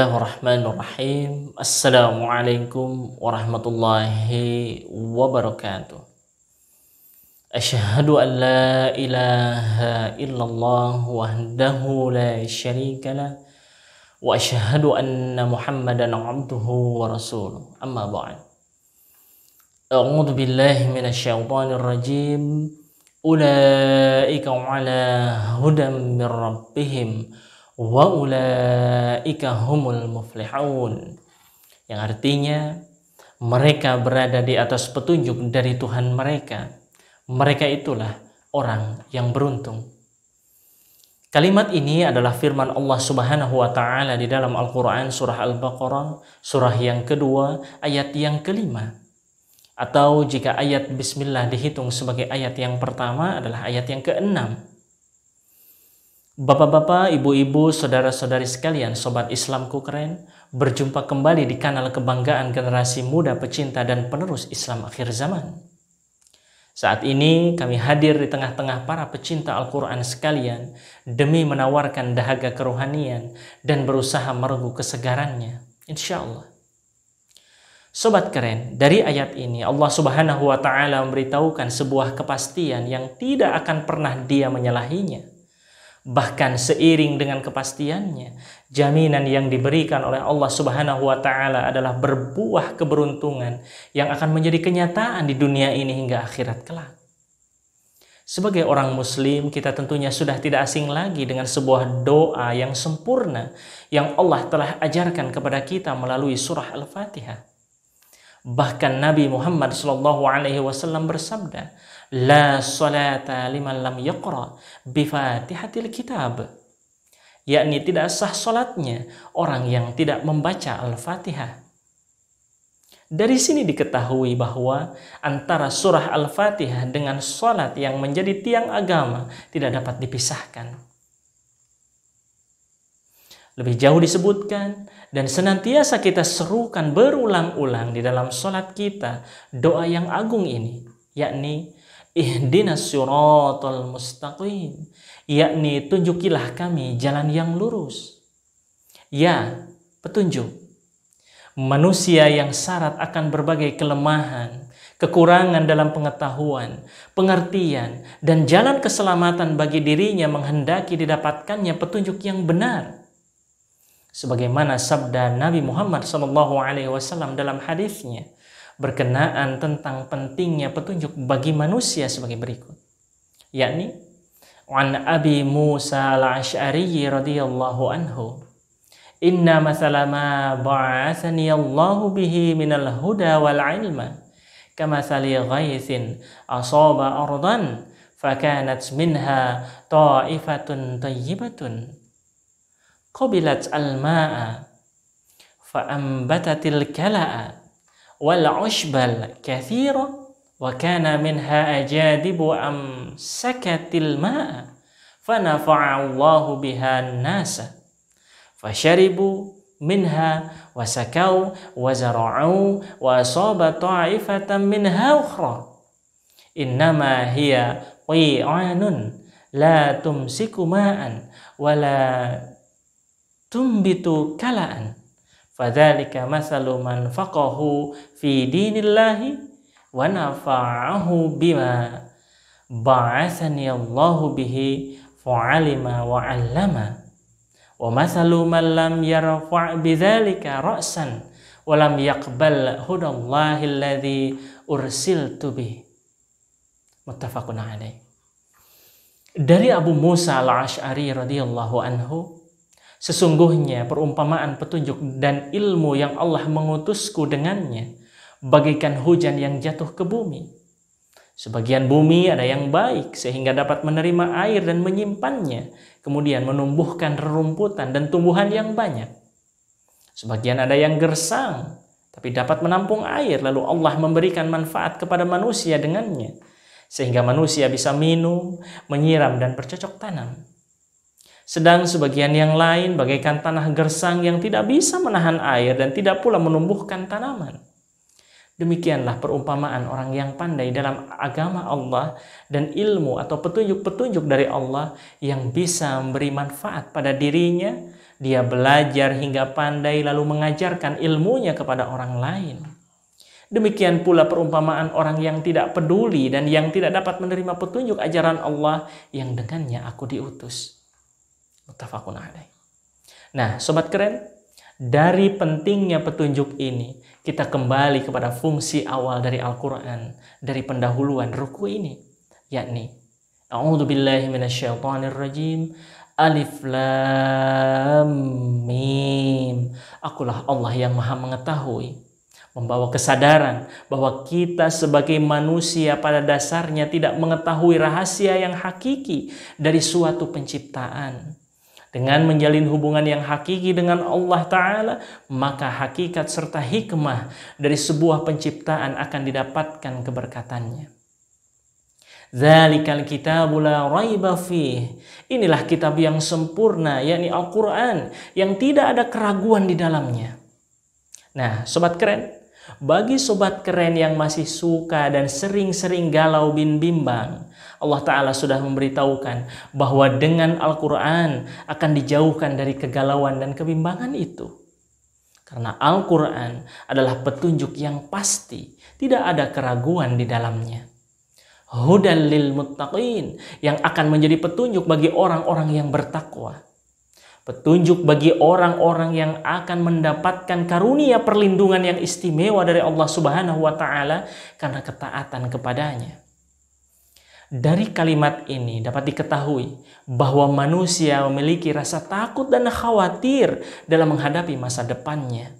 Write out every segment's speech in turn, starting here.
الله الرحمن الرحيم السلام عليكم ورحمة الله وبركاته أشهد أن لا إله إلا الله وحده لا شريك له وأشهد أن محمدا عبده ورسوله أما بعد أعوذ بالله من الشيطان الرجيم أولئك على هدى من ربهم wa ulaika humul muflihun yang artinya mereka berada di atas petunjuk dari Tuhan mereka mereka itulah orang yang beruntung Kalimat ini adalah firman Allah Subhanahu wa taala di dalam Al-Qur'an surah Al-Baqarah surah yang kedua ayat yang kelima. Atau jika ayat bismillah dihitung sebagai ayat yang pertama adalah ayat yang keenam. Bapak-bapak, ibu-ibu, saudara-saudari sekalian, sobat Islamku keren, berjumpa kembali di kanal kebanggaan generasi muda pecinta dan penerus Islam akhir zaman. Saat ini kami hadir di tengah-tengah para pecinta Al-Quran sekalian demi menawarkan dahaga kerohanian dan berusaha merenggu kesegarannya. Insya Allah. Sobat keren, dari ayat ini Allah subhanahu wa ta'ala memberitahukan sebuah kepastian yang tidak akan pernah dia menyalahinya bahkan seiring dengan kepastiannya jaminan yang diberikan oleh Allah Subhanahu wa taala adalah berbuah keberuntungan yang akan menjadi kenyataan di dunia ini hingga akhirat kelak. Sebagai orang muslim kita tentunya sudah tidak asing lagi dengan sebuah doa yang sempurna yang Allah telah ajarkan kepada kita melalui surah Al-Fatihah. Bahkan Nabi Muhammad SAW bersabda, La salata liman lam yaqra Fatihatil kitab. Yakni tidak sah solatnya orang yang tidak membaca Al-Fatihah. Dari sini diketahui bahwa antara surah Al-Fatihah dengan solat yang menjadi tiang agama tidak dapat dipisahkan. Lebih jauh disebutkan, dan senantiasa kita serukan berulang-ulang di dalam solat kita doa yang agung ini, yakni ihdinas suratul mustaqim yakni tunjukilah kami jalan yang lurus ya petunjuk manusia yang syarat akan berbagai kelemahan kekurangan dalam pengetahuan, pengertian, dan jalan keselamatan bagi dirinya menghendaki didapatkannya petunjuk yang benar. Sebagaimana sabda Nabi Muhammad SAW dalam hadisnya, berkenaan tentang pentingnya petunjuk bagi manusia sebagai berikut. Yakni An Abi Musa al ashari radhiyallahu anhu Inna mathala ma ba'athani Allahu bihi minal huda wal ilma kamathali ghaythin asaba ardan fakanat minha ta'ifatun tayyibatun qabilat al-ma'a fa'ambatatil kala'a والعشب الكثير وكان منها أجادب أمسكت الماء فنفع الله بها الناس فشربوا منها وسكوا وزرعوا وأصاب طائفة منها أخرى إنما هي طيعان لا تمسك ماء ولا تنبت كلأ فذلك مثل من فقه في دين الله ونفعه بما بعثني الله به فعلم وعلم ومثل من لم يرفع بذلك رأسا ولم يقبل هدى الله الذي أرسلت به متفق عليه dari Abu Musa al-Ash'ari radhiyallahu anhu Sesungguhnya perumpamaan petunjuk dan ilmu yang Allah mengutusku dengannya bagaikan hujan yang jatuh ke bumi. Sebagian bumi ada yang baik sehingga dapat menerima air dan menyimpannya, kemudian menumbuhkan rerumputan dan tumbuhan yang banyak. Sebagian ada yang gersang tapi dapat menampung air lalu Allah memberikan manfaat kepada manusia dengannya sehingga manusia bisa minum, menyiram dan bercocok tanam. Sedang sebagian yang lain bagaikan tanah gersang yang tidak bisa menahan air dan tidak pula menumbuhkan tanaman. Demikianlah perumpamaan orang yang pandai dalam agama Allah dan ilmu atau petunjuk-petunjuk dari Allah yang bisa memberi manfaat pada dirinya. Dia belajar hingga pandai lalu mengajarkan ilmunya kepada orang lain. Demikian pula perumpamaan orang yang tidak peduli dan yang tidak dapat menerima petunjuk ajaran Allah yang dengannya aku diutus. Mutafakun alaih. Nah, sobat keren, dari pentingnya petunjuk ini, kita kembali kepada fungsi awal dari Al-Quran, dari pendahuluan ruku ini, yakni A'udhu billahi minasyaitanir rajim. Alif lam mim. Akulah Allah yang Maha mengetahui, membawa kesadaran bahwa kita sebagai manusia pada dasarnya tidak mengetahui rahasia yang hakiki dari suatu penciptaan. Dengan menjalin hubungan yang hakiki dengan Allah Ta'ala, maka hakikat serta hikmah dari sebuah penciptaan akan didapatkan keberkatannya. Zalikal kitabu la raiba fih. Inilah kitab yang sempurna, yakni Al-Quran, yang tidak ada keraguan di dalamnya. Nah, sobat keren, bagi sobat keren yang masih suka dan sering-sering galau bin bimbang, Allah Ta'ala sudah memberitahukan bahwa dengan Al-Quran akan dijauhkan dari kegalauan dan kebimbangan itu. Karena Al-Quran adalah petunjuk yang pasti, tidak ada keraguan di dalamnya. Hudal lil muttaqin yang akan menjadi petunjuk bagi orang-orang yang bertakwa petunjuk bagi orang-orang yang akan mendapatkan karunia perlindungan yang istimewa dari Allah Subhanahu wa taala karena ketaatan kepadanya. Dari kalimat ini dapat diketahui bahwa manusia memiliki rasa takut dan khawatir dalam menghadapi masa depannya.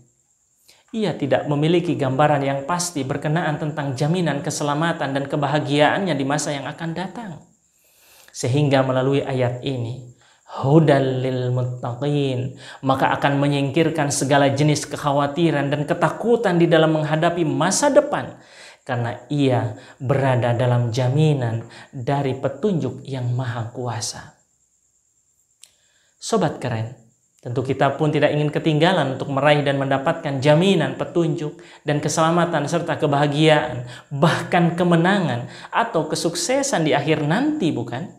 Ia tidak memiliki gambaran yang pasti berkenaan tentang jaminan keselamatan dan kebahagiaannya di masa yang akan datang. Sehingga melalui ayat ini, Hudalil maka akan menyingkirkan segala jenis kekhawatiran dan ketakutan di dalam menghadapi masa depan karena ia berada dalam jaminan dari petunjuk yang maha kuasa. Sobat keren, tentu kita pun tidak ingin ketinggalan untuk meraih dan mendapatkan jaminan petunjuk dan keselamatan serta kebahagiaan, bahkan kemenangan atau kesuksesan di akhir nanti bukan?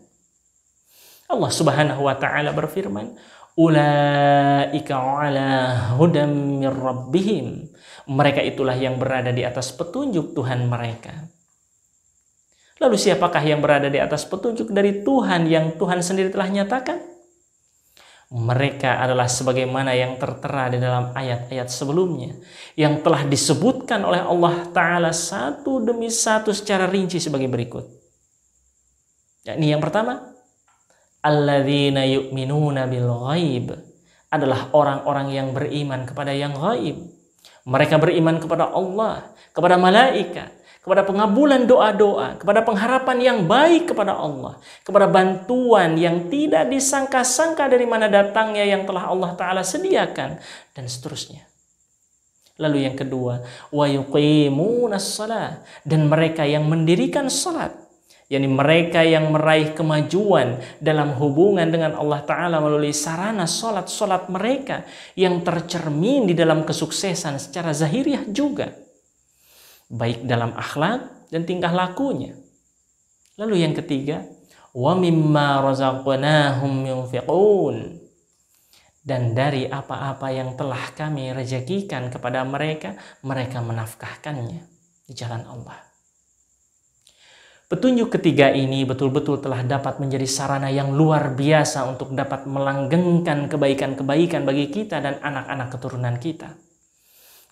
Allah Subhanahu wa taala berfirman, "Ulaika 'ala hudam mir rabbihim." Mereka itulah yang berada di atas petunjuk Tuhan mereka. Lalu siapakah yang berada di atas petunjuk dari Tuhan yang Tuhan sendiri telah nyatakan? Mereka adalah sebagaimana yang tertera di dalam ayat-ayat sebelumnya yang telah disebutkan oleh Allah Ta'ala satu demi satu secara rinci sebagai berikut. Ini yang pertama, alladzina yu'minuna bil ghaib adalah orang-orang yang beriman kepada yang ghaib. Mereka beriman kepada Allah, kepada malaikat, kepada pengabulan doa-doa, kepada pengharapan yang baik kepada Allah, kepada bantuan yang tidak disangka-sangka dari mana datangnya yang telah Allah taala sediakan dan seterusnya. Lalu yang kedua, wa dan mereka yang mendirikan salat yakni mereka yang meraih kemajuan dalam hubungan dengan Allah Ta'ala melalui sarana solat-solat mereka yang tercermin di dalam kesuksesan secara zahiriah juga. Baik dalam akhlak dan tingkah lakunya. Lalu yang ketiga, wa mimma يُنْفِقُونَ dan dari apa-apa yang telah kami rezekikan kepada mereka mereka menafkahkannya di jalan Allah Petunjuk ketiga ini betul-betul telah dapat menjadi sarana yang luar biasa untuk dapat melanggengkan kebaikan-kebaikan bagi kita dan anak-anak keturunan kita.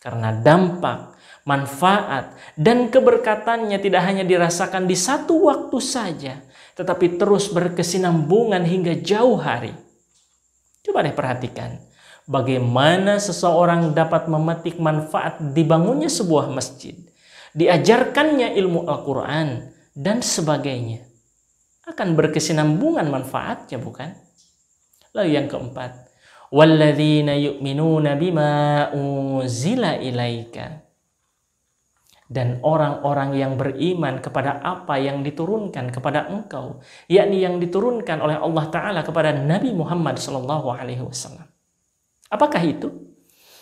Karena dampak, manfaat, dan keberkatannya tidak hanya dirasakan di satu waktu saja, tetapi terus berkesinambungan hingga jauh hari. Coba deh perhatikan, bagaimana seseorang dapat memetik manfaat dibangunnya sebuah masjid, diajarkannya ilmu Al-Quran, dan sebagainya. Akan berkesinambungan manfaatnya bukan? Lalu yang keempat, walladzina yu'minuna bima unzila ilaika. Dan orang-orang yang beriman kepada apa yang diturunkan kepada engkau, yakni yang diturunkan oleh Allah Ta'ala kepada Nabi Muhammad SAW. Apakah itu?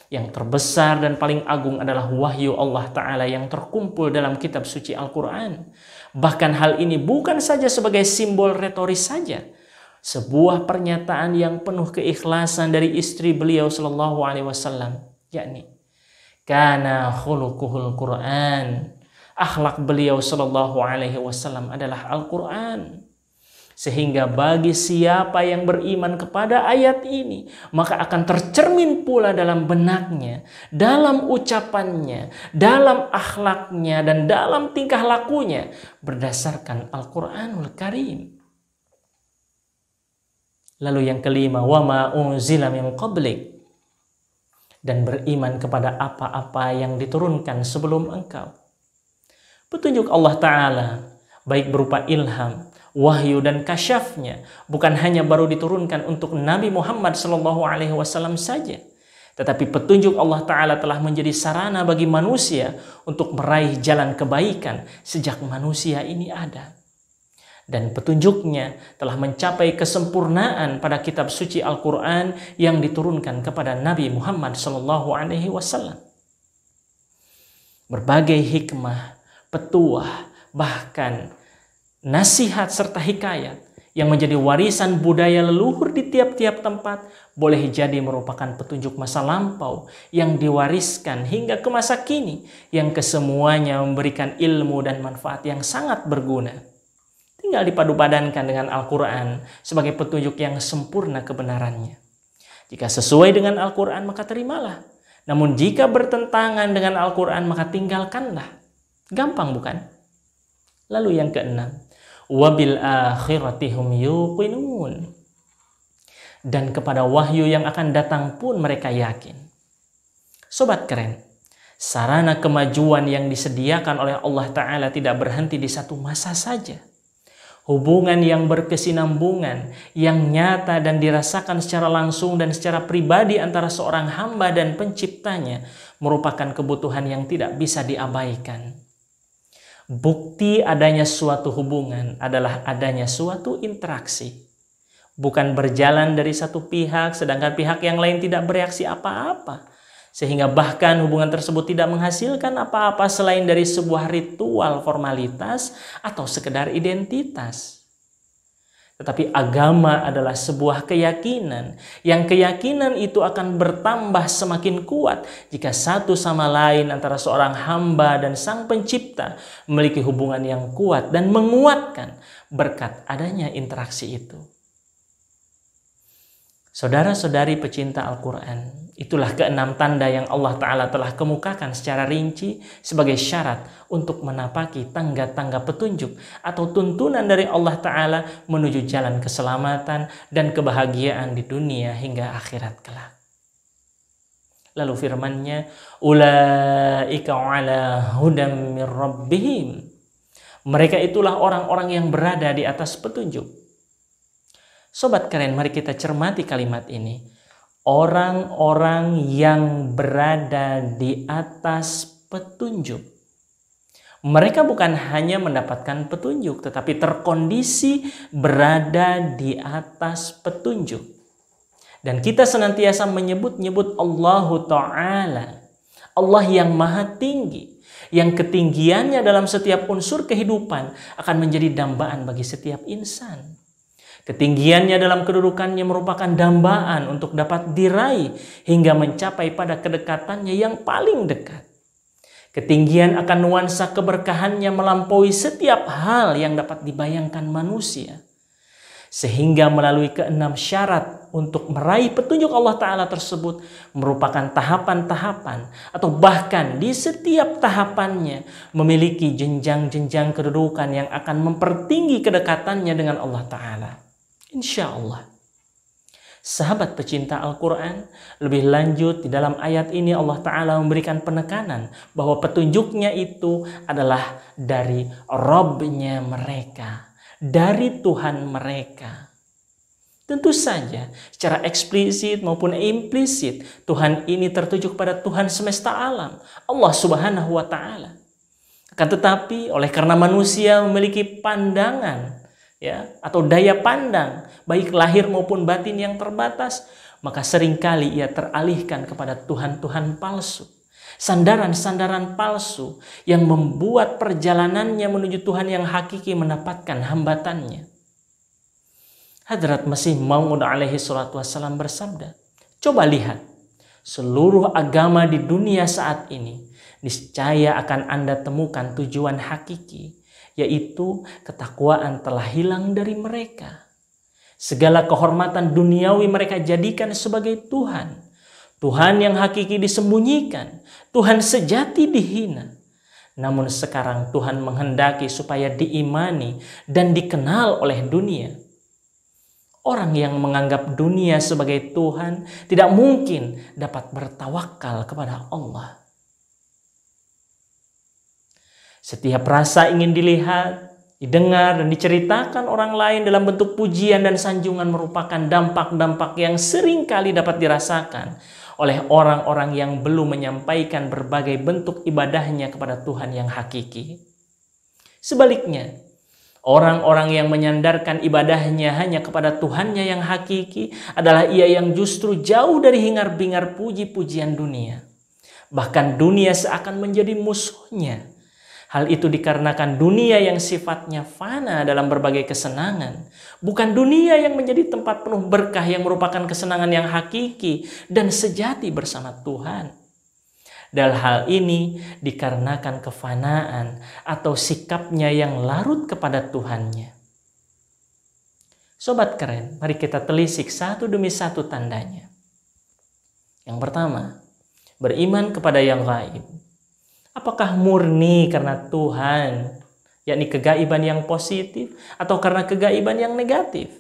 yang terbesar dan paling agung adalah wahyu Allah Ta'ala yang terkumpul dalam kitab suci Al-Quran. Bahkan hal ini bukan saja sebagai simbol retoris saja. Sebuah pernyataan yang penuh keikhlasan dari istri beliau Shallallahu Alaihi Wasallam, yakni karena khulukuhul Quran. Akhlak beliau Shallallahu Alaihi Wasallam adalah Al Quran. Sehingga bagi siapa yang beriman kepada ayat ini, maka akan tercermin pula dalam benaknya, dalam ucapannya, dalam akhlaknya, dan dalam tingkah lakunya berdasarkan Al-Quranul Karim. Lalu yang kelima, wama unzila yang qablik dan beriman kepada apa-apa yang diturunkan sebelum engkau. Petunjuk Allah Ta'ala, baik berupa ilham wahyu dan kasyafnya bukan hanya baru diturunkan untuk Nabi Muhammad Shallallahu Alaihi Wasallam saja, tetapi petunjuk Allah Taala telah menjadi sarana bagi manusia untuk meraih jalan kebaikan sejak manusia ini ada. Dan petunjuknya telah mencapai kesempurnaan pada kitab suci Al-Quran yang diturunkan kepada Nabi Muhammad SAW. Berbagai hikmah, petuah, bahkan nasihat serta hikayat yang menjadi warisan budaya leluhur di tiap-tiap tempat boleh jadi merupakan petunjuk masa lampau yang diwariskan hingga ke masa kini yang kesemuanya memberikan ilmu dan manfaat yang sangat berguna. Tinggal dipadupadankan dengan Al-Quran sebagai petunjuk yang sempurna kebenarannya. Jika sesuai dengan Al-Quran maka terimalah. Namun jika bertentangan dengan Al-Quran maka tinggalkanlah. Gampang bukan? Lalu yang keenam, wabil akhiratihum yuqinun dan kepada wahyu yang akan datang pun mereka yakin. Sobat keren, sarana kemajuan yang disediakan oleh Allah Ta'ala tidak berhenti di satu masa saja. Hubungan yang berkesinambungan, yang nyata dan dirasakan secara langsung dan secara pribadi antara seorang hamba dan penciptanya merupakan kebutuhan yang tidak bisa diabaikan. Bukti adanya suatu hubungan adalah adanya suatu interaksi. Bukan berjalan dari satu pihak sedangkan pihak yang lain tidak bereaksi apa-apa. Sehingga bahkan hubungan tersebut tidak menghasilkan apa-apa selain dari sebuah ritual formalitas atau sekedar identitas. Tetapi agama adalah sebuah keyakinan, yang keyakinan itu akan bertambah semakin kuat jika satu sama lain antara seorang hamba dan sang pencipta memiliki hubungan yang kuat dan menguatkan berkat adanya interaksi itu. Saudara-saudari pecinta Al-Quran, itulah keenam tanda yang Allah Ta'ala telah kemukakan secara rinci sebagai syarat untuk menapaki tangga-tangga petunjuk atau tuntunan dari Allah Ta'ala menuju jalan keselamatan dan kebahagiaan di dunia hingga akhirat kelak. Lalu firmannya, Ula'ika ala hudam rabbihim. Mereka itulah orang-orang yang berada di atas petunjuk Sobat keren, mari kita cermati kalimat ini. Orang-orang yang berada di atas petunjuk. Mereka bukan hanya mendapatkan petunjuk, tetapi terkondisi berada di atas petunjuk. Dan kita senantiasa menyebut-nyebut Allah Ta'ala. Allah yang maha tinggi. Yang ketinggiannya dalam setiap unsur kehidupan akan menjadi dambaan bagi setiap insan. Ketinggiannya dalam kedudukannya merupakan dambaan untuk dapat diraih hingga mencapai pada kedekatannya yang paling dekat. Ketinggian akan nuansa keberkahannya melampaui setiap hal yang dapat dibayangkan manusia. Sehingga melalui keenam syarat untuk meraih petunjuk Allah Ta'ala tersebut merupakan tahapan-tahapan atau bahkan di setiap tahapannya memiliki jenjang-jenjang kedudukan yang akan mempertinggi kedekatannya dengan Allah Ta'ala. Insya Allah. Sahabat pecinta Al-Quran, lebih lanjut di dalam ayat ini Allah Ta'ala memberikan penekanan bahwa petunjuknya itu adalah dari Robnya mereka, dari Tuhan mereka. Tentu saja secara eksplisit maupun implisit Tuhan ini tertuju kepada Tuhan semesta alam, Allah Subhanahu wa taala. Akan tetapi oleh karena manusia memiliki pandangan ya atau daya pandang baik lahir maupun batin yang terbatas maka seringkali ia teralihkan kepada tuhan-tuhan palsu sandaran-sandaran palsu yang membuat perjalanannya menuju Tuhan yang hakiki mendapatkan hambatannya Hadrat Masih Maud alaihi salatu wassalam bersabda coba lihat seluruh agama di dunia saat ini niscaya akan Anda temukan tujuan hakiki yaitu ketakwaan telah hilang dari mereka. Segala kehormatan duniawi mereka jadikan sebagai Tuhan. Tuhan yang hakiki disembunyikan, Tuhan sejati dihina. Namun sekarang Tuhan menghendaki supaya diimani dan dikenal oleh dunia. Orang yang menganggap dunia sebagai Tuhan tidak mungkin dapat bertawakal kepada Allah. Setiap rasa ingin dilihat, didengar, dan diceritakan orang lain dalam bentuk pujian dan sanjungan merupakan dampak-dampak yang sering kali dapat dirasakan oleh orang-orang yang belum menyampaikan berbagai bentuk ibadahnya kepada Tuhan yang hakiki. Sebaliknya, orang-orang yang menyandarkan ibadahnya hanya kepada Tuhannya yang hakiki adalah ia yang justru jauh dari hingar-bingar puji-pujian dunia. Bahkan dunia seakan menjadi musuhnya. Hal itu dikarenakan dunia yang sifatnya fana dalam berbagai kesenangan, bukan dunia yang menjadi tempat penuh berkah yang merupakan kesenangan yang hakiki dan sejati bersama Tuhan. Dalam hal ini dikarenakan kefanaan atau sikapnya yang larut kepada Tuhannya. Sobat keren, mari kita telisik satu demi satu tandanya. Yang pertama, beriman kepada yang lain. Apakah murni karena Tuhan, yakni kegaiban yang positif atau karena kegaiban yang negatif?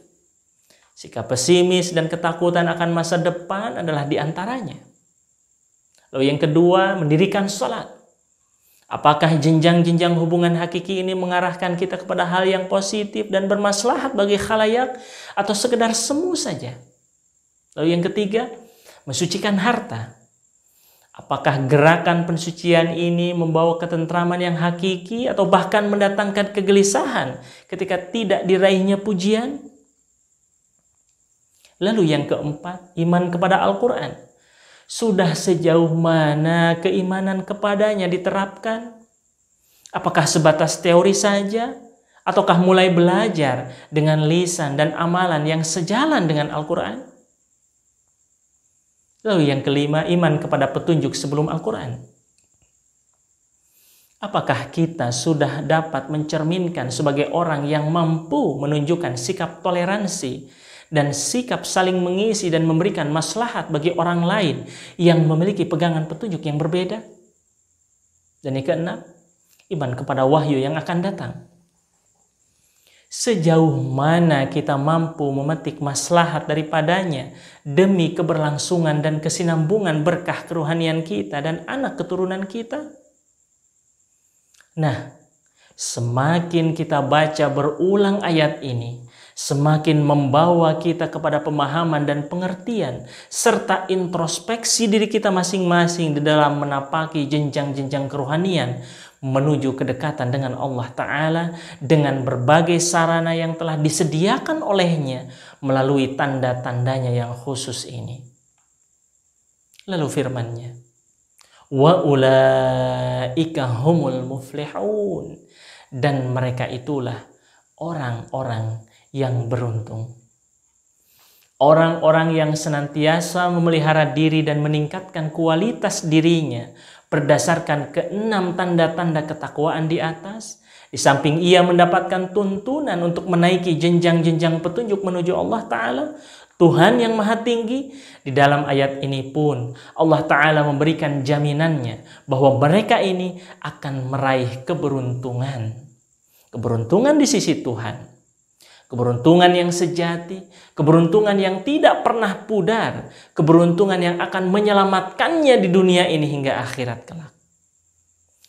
Sikap pesimis dan ketakutan akan masa depan adalah di antaranya. Lalu yang kedua, mendirikan sholat. Apakah jenjang-jenjang hubungan hakiki ini mengarahkan kita kepada hal yang positif dan bermaslahat bagi khalayak atau sekedar semu saja? Lalu yang ketiga, mensucikan harta. Apakah gerakan pensucian ini membawa ketentraman yang hakiki atau bahkan mendatangkan kegelisahan ketika tidak diraihnya pujian? Lalu yang keempat, iman kepada Al-Quran. Sudah sejauh mana keimanan kepadanya diterapkan? Apakah sebatas teori saja? Ataukah mulai belajar dengan lisan dan amalan yang sejalan dengan Al-Quran? Lalu oh, yang kelima, iman kepada petunjuk sebelum Al-Quran. Apakah kita sudah dapat mencerminkan sebagai orang yang mampu menunjukkan sikap toleransi dan sikap saling mengisi dan memberikan maslahat bagi orang lain yang memiliki pegangan petunjuk yang berbeda? Dan yang keenam, iman kepada wahyu yang akan datang sejauh mana kita mampu memetik maslahat daripadanya demi keberlangsungan dan kesinambungan berkah keruhanian kita dan anak keturunan kita? Nah, semakin kita baca berulang ayat ini, semakin membawa kita kepada pemahaman dan pengertian serta introspeksi diri kita masing-masing di dalam menapaki jenjang-jenjang kerohanian menuju kedekatan dengan Allah Ta'ala dengan berbagai sarana yang telah disediakan olehnya melalui tanda-tandanya yang khusus ini. Lalu firmannya, wa ulaika humul muflihun dan mereka itulah orang-orang yang beruntung. Orang-orang yang senantiasa memelihara diri dan meningkatkan kualitas dirinya berdasarkan keenam tanda-tanda ketakwaan di atas. Di samping ia mendapatkan tuntunan untuk menaiki jenjang-jenjang petunjuk menuju Allah Ta'ala, Tuhan yang Maha Tinggi, di dalam ayat ini pun Allah Ta'ala memberikan jaminannya bahwa mereka ini akan meraih keberuntungan. Keberuntungan di sisi Tuhan keberuntungan yang sejati, keberuntungan yang tidak pernah pudar, keberuntungan yang akan menyelamatkannya di dunia ini hingga akhirat kelak.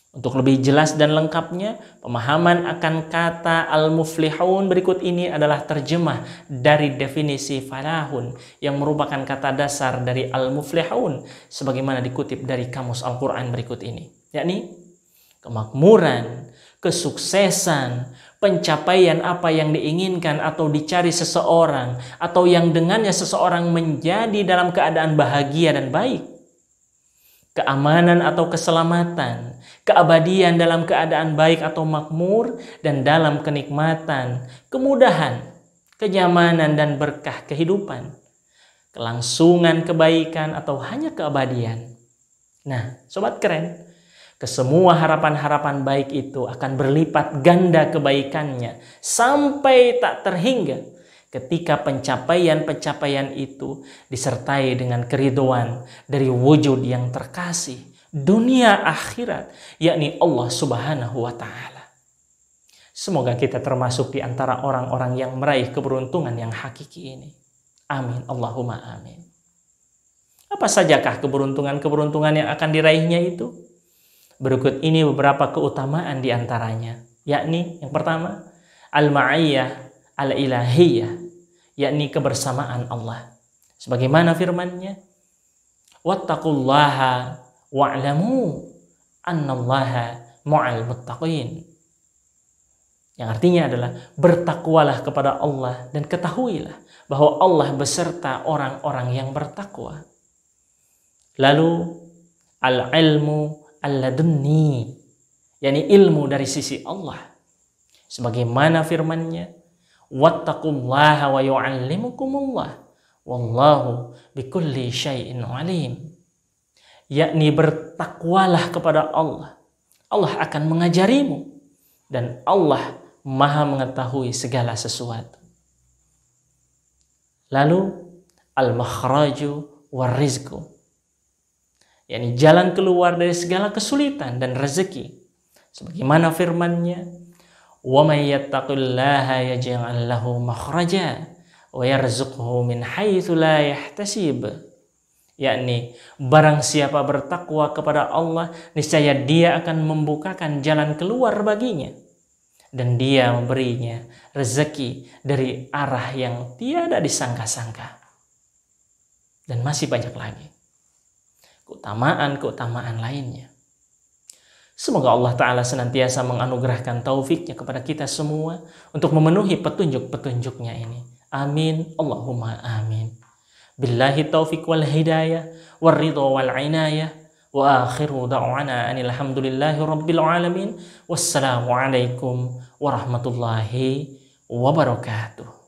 Untuk lebih jelas dan lengkapnya, pemahaman akan kata al-muflihun berikut ini adalah terjemah dari definisi falahun yang merupakan kata dasar dari al-muflihun sebagaimana dikutip dari kamus Al-Qur'an berikut ini, yakni kemakmuran, kesuksesan, pencapaian apa yang diinginkan atau dicari seseorang atau yang dengannya seseorang menjadi dalam keadaan bahagia dan baik. Keamanan atau keselamatan, keabadian dalam keadaan baik atau makmur dan dalam kenikmatan, kemudahan, kenyamanan dan berkah kehidupan, kelangsungan kebaikan atau hanya keabadian. Nah, sobat keren, Kesemua harapan-harapan baik itu akan berlipat ganda kebaikannya sampai tak terhingga ketika pencapaian-pencapaian itu disertai dengan keriduan dari wujud yang terkasih dunia akhirat yakni Allah Subhanahu wa taala. Semoga kita termasuk di antara orang-orang yang meraih keberuntungan yang hakiki ini. Amin Allahumma amin. Apa sajakah keberuntungan-keberuntungan yang akan diraihnya itu? Berikut ini beberapa keutamaan di antaranya, yakni yang pertama, al-ma'iyah al-ilahiyah, yakni kebersamaan Allah. Sebagaimana firman-Nya, "Wattaqullaha wa'lamu annallaha mu'al muttaqin." Yang artinya adalah bertakwalah kepada Allah dan ketahuilah bahwa Allah beserta orang-orang yang bertakwa. Lalu al-ilmu alladunni yakni ilmu dari sisi Allah sebagaimana firman-Nya wattaqullaha wa yu'allimukumullah wallahu bikulli syai'in alim yakni bertakwalah kepada Allah Allah akan mengajarimu dan Allah Maha mengetahui segala sesuatu lalu al makhraju warizku yakni jalan keluar dari segala kesulitan dan rezeki. Sebagaimana firman-Nya, "Wa may yattaqillaha yaj'al lahu makhraja wa yarzuqhu min haitsu la yahtasib." yakni barang siapa bertakwa kepada Allah niscaya dia akan membukakan jalan keluar baginya dan dia memberinya rezeki dari arah yang tiada disangka-sangka dan masih banyak lagi keutamaan-keutamaan lainnya. Semoga Allah Ta'ala senantiasa menganugerahkan taufiknya kepada kita semua untuk memenuhi petunjuk-petunjuknya ini. Amin. Allahumma amin. Billahi taufik wal hidayah, wal ridho wal inayah, wa akhiru da'wana anilhamdulillahi rabbil alamin. Wassalamualaikum warahmatullahi wabarakatuh.